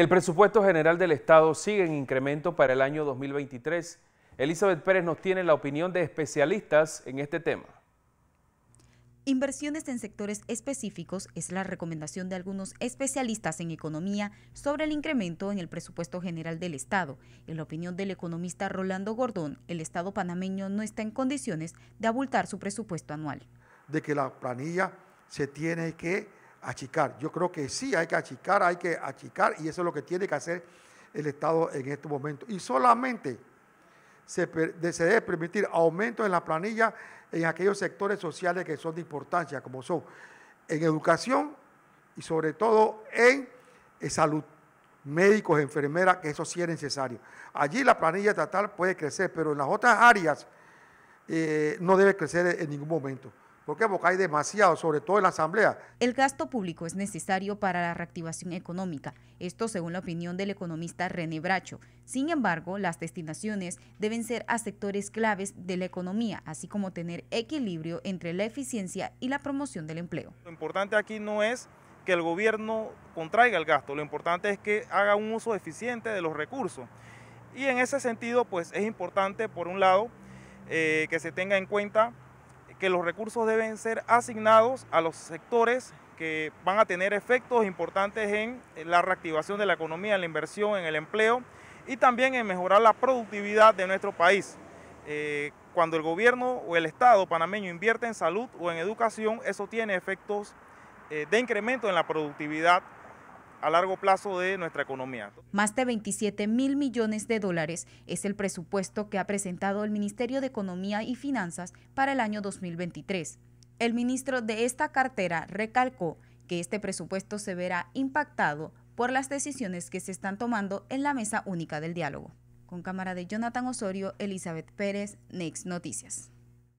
el presupuesto general del Estado sigue en incremento para el año 2023. Elizabeth Pérez nos tiene la opinión de especialistas en este tema. Inversiones en sectores específicos es la recomendación de algunos especialistas en economía sobre el incremento en el presupuesto general del Estado. En la opinión del economista Rolando Gordón, el Estado panameño no está en condiciones de abultar su presupuesto anual. De que la planilla se tiene que achicar. Yo creo que sí, hay que achicar, hay que achicar y eso es lo que tiene que hacer el Estado en este momento. Y solamente se, debe permitir aumento en la planilla en aquellos sectores sociales que son de importancia, como son en educación y sobre todo en eh, salud, médicos, enfermeras, que eso sí es necesario. Allí la planilla estatal puede crecer, pero en las otras áreas eh, no debe crecer en ningún momento. Porque hay demasiado, sobre todo en la Asamblea. El gasto público es necesario para la reactivación económica, esto según la opinión del economista René Bracho. Sin embargo, las destinaciones deben ser a sectores claves de la economía, así como tener equilibrio entre la eficiencia y la promoción del empleo. Lo importante aquí no es que el gobierno contraiga el gasto, lo importante es que haga un uso eficiente de los recursos. Y en ese sentido, pues es importante, por un lado, eh, que se tenga en cuenta que los recursos deben ser asignados a los sectores que van a tener efectos importantes en la reactivación de la economía, en la inversión, en el empleo y también en mejorar la productividad de nuestro país. Eh, cuando el gobierno o el Estado panameño invierte en salud o en educación, eso tiene efectos eh, de incremento en la productividad a largo plazo de nuestra economía. Más de 27 mil millones de dólares es el presupuesto que ha presentado el Ministerio de Economía y Finanzas para el año 2023. El ministro de esta cartera recalcó que este presupuesto se verá impactado por las decisiones que se están tomando en la mesa única del diálogo. Con cámara de Jonathan Osorio, Elizabeth Pérez, Next Noticias.